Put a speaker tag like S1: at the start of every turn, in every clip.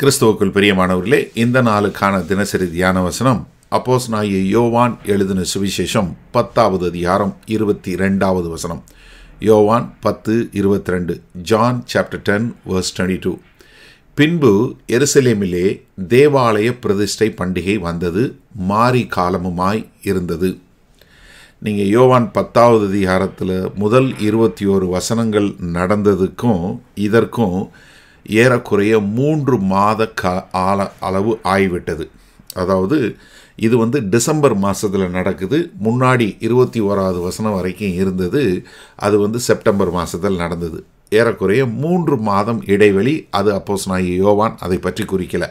S1: கிறிஸ்துவுக்குள் பிரியமானவர்களே இந்த நாளுக்கான தினசரி தியான வசனம் அப்போஸ் நாய யோவான் எழுதின சுவிசேஷம் பத்தாவது அதிகாரம் இருபத்தி ரெண்டாவது வசனம் யோவான் பத்து இருபத்தி ரெண்டு John chapter ten verse twenty two பின்பு எருசலேமிலே தேவாலய பிரதிஷ்டை பண்டிகை வந்தது மாறி காலமுமாய் இருந்தது நீங்கள் யோவான் பத்தாவது அதிகாரத்தில் முதல் இருபத்தி ஓரு வசனங்கள் நடந்ததுக்கும் இதற்கும் ஏறக்குறைய மூன்று மாத கா ஆல அளவு ஆய்விட்டது அதாவது இது வந்து டிசம்பர் மாதத்தில் நடக்குது முன்னாடி இருபத்தி ஓராவது வசனம் வரைக்கும் இருந்தது அது வந்து செப்டம்பர் மாதத்தில் நடந்தது ஏறக்குறைய மூன்று மாதம் இடைவெளி அது அப்போஸ் நான் யோவான் அதை பற்றி குறிக்கலை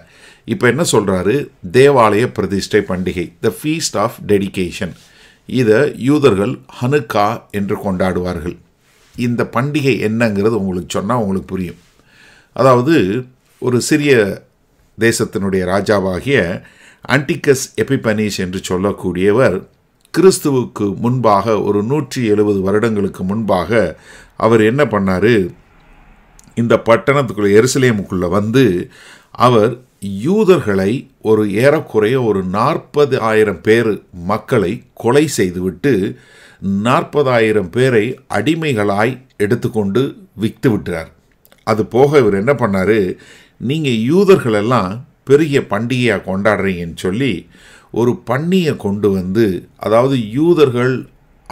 S1: இப்போ என்ன சொல்கிறாரு தேவாலய பிரதிஷ்டை பண்டிகை த ஃபீஸ்ட் ஆஃப் டெடிக்கேஷன் இதை யூதர்கள் ஹனுக்கா என்று கொண்டாடுவார்கள் இந்த பண்டிகை என்னங்கிறது உங்களுக்கு சொன்னால் உங்களுக்கு புரியும் அதாவது ஒரு சிறிய தேசத்தினுடைய ராஜாவாகிய ஆன்டிகஸ் எபிபனீஸ் என்று சொல்லக்கூடியவர் கிறிஸ்துவுக்கு முன்பாக ஒரு நூற்றி எழுபது வருடங்களுக்கு முன்பாக அவர் என்ன பண்ணார் இந்த பட்டணத்துக்குள்ளே எருசலேமுக்குள்ளே வந்து அவர் யூதர்களை ஒரு ஏறக்குறைய ஒரு நாற்பது ஆயிரம் பேர் மக்களை கொலை செய்துவிட்டு நாற்பதாயிரம் பேரை அடிமைகளாய் எடுத்துக்கொண்டு விற்று விட்டார் அது போக இவர் என்ன பண்ணார் நீங்கள் யூதர்களெல்லாம் பெரிய பண்டிகையாக கொண்டாடுறீங்கன்னு சொல்லி ஒரு பண்ணியை கொண்டு வந்து அதாவது யூதர்கள்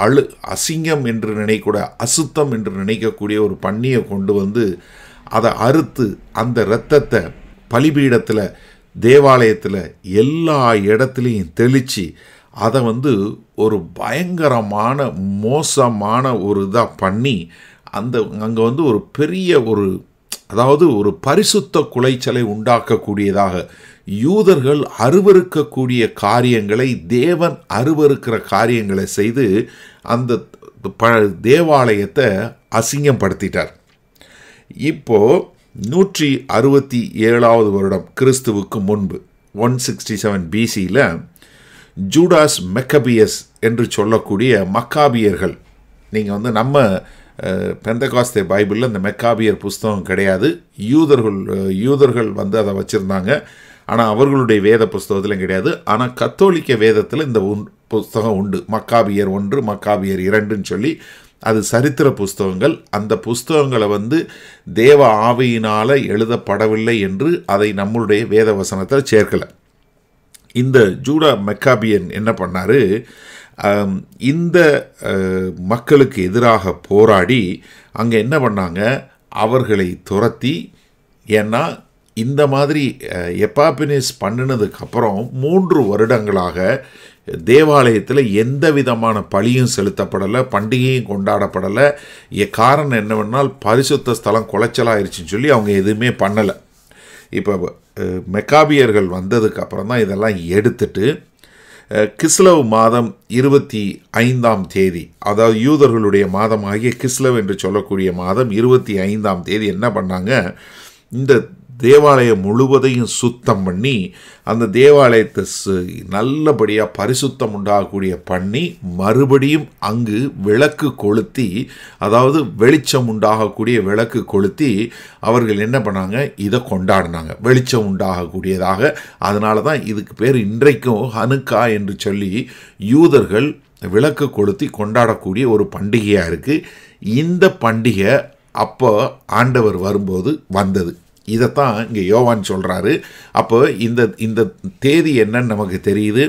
S1: அழு அசிங்கம் என்று நினைக்கூட அசுத்தம் என்று நினைக்கக்கூடிய ஒரு பண்ணியை கொண்டு வந்து அதை அறுத்து அந்த இரத்தத்தை பலிபீடத்தில் தேவாலயத்தில் எல்லா இடத்துலையும் தெளித்து அதை வந்து ஒரு பயங்கரமான மோசமான ஒரு இதாக பண்ணி அந்த அங்கே வந்து ஒரு பெரிய ஒரு அதாவது ஒரு பரிசுத்த குலைச்சலை உண்டாக்கக்கூடியதாக யூதர்கள் அருவறுக்கக்கூடிய காரியங்களை தேவன் அருவறுக்கிற காரியங்களை செய்து அந்த ப தேவாலயத்தை அசிங்கப்படுத்திட்டார் இப்போது நூற்றி அறுபத்தி ஏழாவது வருடம் கிறிஸ்துவுக்கு முன்பு ஒன் சிக்ஸ்டி செவன் பிசியில் ஜூடாஸ் மெக்கபியஸ் என்று சொல்லக்கூடிய மக்காபியர்கள் நீங்கள் வந்து நம்ம பெந்தகாஸ்தே பைபிளில் இந்த மெக்காபியர் புஸ்தகம் கிடையாது யூதர்கள் யூதர்கள் வந்து அதை வச்சுருந்தாங்க ஆனால் அவர்களுடைய வேத புஸ்தகத்திலும் கிடையாது ஆனால் கத்தோலிக்க வேதத்தில் இந்த உன் புஸ்தகம் உண்டு மக்காபியர் ஒன்று மக்காபியர் இரண்டுன்னு சொல்லி அது சரித்திர புஸ்தகங்கள் அந்த புஸ்தகங்களை வந்து தேவ ஆவையினால் எழுதப்படவில்லை என்று அதை நம்மளுடைய வேத வசனத்தில் சேர்க்கலை இந்த ஜூடா மெக்காபியன் என்ன பண்ணார் இந்த மக்களுக்கு எதிராக போராடி அங்கே என்ன பண்ணாங்க அவர்களை துரத்தி ஏன்னா இந்த மாதிரி எப்பாப்பினிஸ் பண்ணினதுக்கப்புறம் மூன்று வருடங்களாக தேவாலயத்தில் எந்த விதமான பழியும் செலுத்தப்படலை பண்டிகையும் கொண்டாடப்படலை காரணம் என்னவென்னால் பரிசுத்த ஸ்தலம் குலைச்சலாயிருச்சுன்னு சொல்லி அவங்க எதுவுமே பண்ணலை இப்போ மெக்காபியர்கள் வந்ததுக்கப்புறம் தான் இதெல்லாம் எடுத்துட்டு கிஸ்லவ் மாதம் இருபத்தி ஐந்தாம் தேதி அதாவது யூதர்களுடைய மாதமாகிய கிஸ்லவ் என்று சொல்லக்கூடிய மாதம் இருபத்தி ஐந்தாம் தேதி என்ன பண்ணாங்க இந்த தேவாலயம் முழுவதையும் சுத்தம் பண்ணி அந்த தேவாலயத்தை நல்லபடியாக பரிசுத்தம் உண்டாகக்கூடிய பண்ணி மறுபடியும் அங்கு விளக்கு கொளுத்தி அதாவது வெளிச்சம் உண்டாகக்கூடிய விளக்கு கொளுத்தி அவர்கள் என்ன பண்ணாங்க இதை கொண்டாடினாங்க வெளிச்சம் உண்டாகக்கூடியதாக அதனால தான் இதுக்கு பேர் இன்றைக்கும் ஹனுக்கா என்று சொல்லி யூதர்கள் விளக்கு கொளுத்தி கொண்டாடக்கூடிய ஒரு பண்டிகையாக இருக்குது இந்த பண்டிகை அப்போ ஆண்டவர் வரும்போது வந்தது இதைத்தான் இங்கே யோவான் சொல்கிறாரு அப்போ இந்த இந்த தேதி என்னன்னு நமக்கு தெரியுது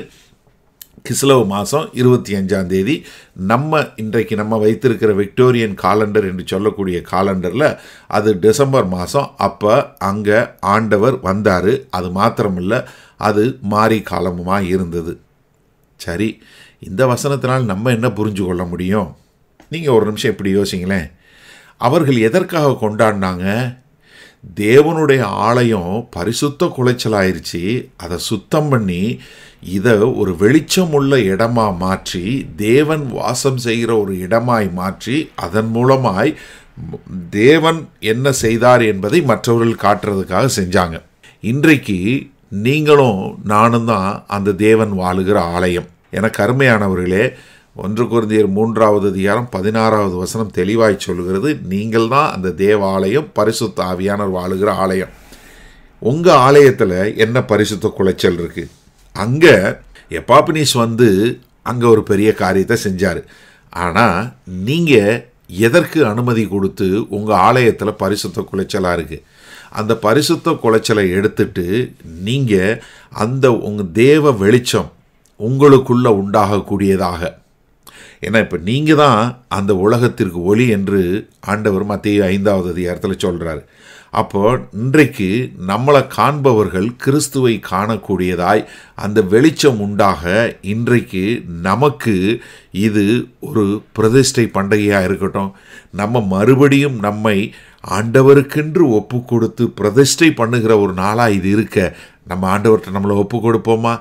S1: கிஸ்லவ் மாதம் இருபத்தி அஞ்சாம் தேதி நம்ம இன்றைக்கு நம்ம வைத்திருக்கிற விக்டோரியன் காலண்டர் என்று சொல்லக்கூடிய காலண்டரில் அது டிசம்பர் மாதம் அப்போ அங்கே ஆண்டவர் வந்தார் அது மாத்திரமில்லை அது மாறி காலமுமாக இருந்தது சரி இந்த வசனத்தினால் நம்ம என்ன புரிஞ்சு கொள்ள முடியும் நீங்கள் ஒரு நிமிஷம் இப்படி யோசிங்களேன் அவர்கள் எதற்காக கொண்டாடினாங்க தேவனுடைய ஆலயம் பரிசுத்த குலைச்சலாயிருச்சு அதை சுத்தம் பண்ணி இதை ஒரு வெளிச்சம் உள்ள இடமா மாற்றி தேவன் வாசம் செய்கிற ஒரு இடமாய் மாற்றி அதன் மூலமாய் தேவன் என்ன செய்தார் என்பதை மற்றவர்கள் காட்டுறதுக்காக செஞ்சாங்க இன்றைக்கு நீங்களும் நானும் தான் அந்த தேவன் வாழுகிற ஆலயம் என கருமையானவர்களே ஒன்று குருந்தியர் மூன்றாவது அதிகாரம் பதினாறாவது வசனம் தெளிவாய் சொல்கிறது நீங்கள் தான் அந்த தேவாலயம் பரிசுத்த ஆவியானவர் வாழுகிற ஆலயம் உங்கள் ஆலயத்தில் என்ன பரிசுத்த குலைச்சல் இருக்குது அங்கே எப்பாப்பினிஸ் வந்து அங்கே ஒரு பெரிய காரியத்தை செஞ்சார் ஆனால் நீங்கள் எதற்கு அனுமதி கொடுத்து உங்கள் ஆலயத்தில் பரிசுத்த குலைச்சலாக இருக்குது அந்த பரிசுத்த குலைச்சலை எடுத்துட்டு நீங்கள் அந்த உங்கள் தேவ வெளிச்சம் உங்களுக்குள்ளே உண்டாகக்கூடியதாக ஏன்னா இப்போ நீங்கள் தான் அந்த உலகத்திற்கு ஒளி என்று ஆண்டவர் மத்திய ஐந்தாவது அதிகாரத்தில் சொல்கிறார் அப்போ இன்றைக்கு நம்மளை காண்பவர்கள் கிறிஸ்துவை காணக்கூடியதாய் அந்த வெளிச்சம் உண்டாக இன்றைக்கு நமக்கு இது ஒரு பிரதிஷ்டை பண்டிகையாக இருக்கட்டும் நம்ம மறுபடியும் நம்மை ஆண்டவருக்கென்று ஒப்பு கொடுத்து பிரதிஷ்டை பண்ணுகிற ஒரு நாளாக இது இருக்க நம்ம ஆண்டவர்கிட்ட நம்மளை ஒப்பு கொடுப்போமா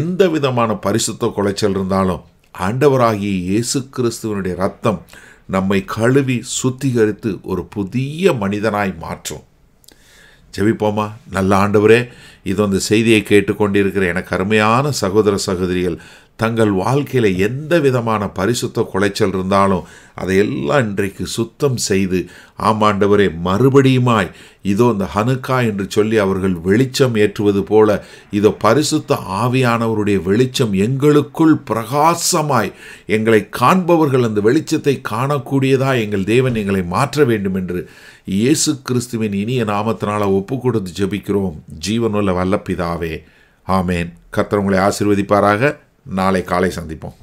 S1: எந்த விதமான பரிசுத்த குலைச்சல் இருந்தாலும் ஆண்டவராகிய இயேசு கிறிஸ்துவனுடைய ரத்தம் நம்மை கழுவி சுத்திகரித்து ஒரு புதிய மனிதனாய் மாற்றும் ஜெபிப்போமா நல்ல ஆண்டவரே இது அந்த செய்தியை கேட்டுக்கொண்டிருக்கிற எனக்கு அருமையான சகோதர சகோதரிகள் தங்கள் வாழ்க்கையில் எந்த விதமான பரிசுத்த குலைச்சல் இருந்தாலும் அதையெல்லாம் இன்றைக்கு சுத்தம் செய்து ஆமாண்டவரே மறுபடியுமாய் இதோ இந்த ஹனுக்கா என்று சொல்லி அவர்கள் வெளிச்சம் ஏற்றுவது போல இதோ பரிசுத்த ஆவியானவருடைய வெளிச்சம் எங்களுக்குள் பிரகாசமாய் எங்களை காண்பவர்கள் அந்த வெளிச்சத்தை காணக்கூடியதா எங்கள் தேவன் எங்களை மாற்ற வேண்டும் என்று இயேசு கிறிஸ்துவின் இனிய நாமத்தினால் ஒப்பு கொடுத்து ஜெபிக்கிறோம் ஜீவனுள்ள வல்லப்பிதாவே ஆமேன் கத்திரவங்களை ஆசிர்வதிப்பாராக நாளை காலை சந்திப்போம்